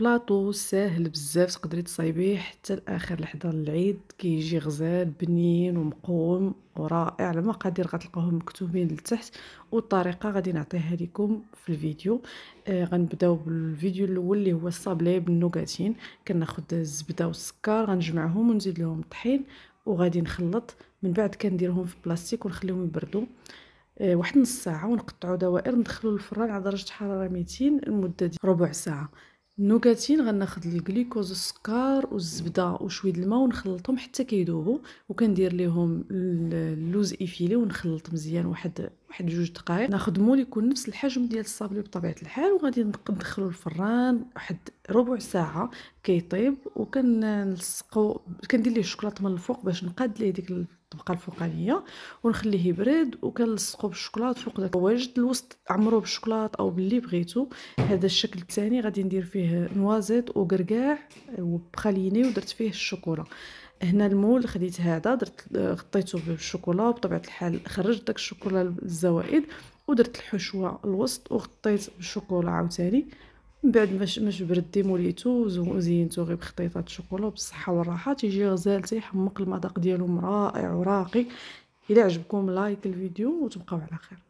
بلاطو ساهل بزاف تقدري تصايبيه حتى لاخر لحظه العيد كيجي غزال بنين ومقوم ورائع المقادير غتلقاوهم مكتوبين لتحت والطريقه غادي نعطيها لكم في الفيديو آه غنبداو بالفيديو الاول اللي هو الصابلي بالنوغاتين كناخذ الزبده والسكر غنجمعهم ونزيد لهم الطحين وغادي نخلط من بعد كنديرهم في بلاستيك ونخليهم يبردوا آه، واحد نص ساعه ونقطعوا دوائر ندخلوا الفران على درجه حراره 200 لمده ربع ساعه النكاتين غناخد الجليكوز السكر والزبده وشويه الماء ونخلطهم حتى كيذوبوا وكندير ليهم اللوز ايفيلي ونخلط مزيان واحد واحد جوج دقائق نخدمو يكون نفس الحجم ديال الصابلي بطبيعه الحال وغادي ندخلو الفران واحد ربع ساعه كيطيب وكنلصقو كندير ليه الشوكولاط من الفوق باش نقاد ليه ديك الطبقه الفوقانيه ونخليه يبرد وكنلصقو بالشوكولاط فوق داك الواجد الوسط عمرو بالشوكولاط او باللي بغيتو هذا الشكل الثاني غادي ندير فيه نوازيت وكركاع وبخاليني ودرت فيه الشوكولا هنا المول خديت هذا درت غطيته بالشوكولا بطبيعه الحال خرجت داك الشوكولا الزوائد ودرت الحشوه الوسط وغطيت بالشوكولا عاوتاني من بعد ما مش برد موليتو وزينتو غير بخطيطات الشوكولا بالصحه والراحه تيجي غزال تيحمق المذاق ديالهم رائع وراقي الى عجبكم لايك الفيديو وتبقاو على خير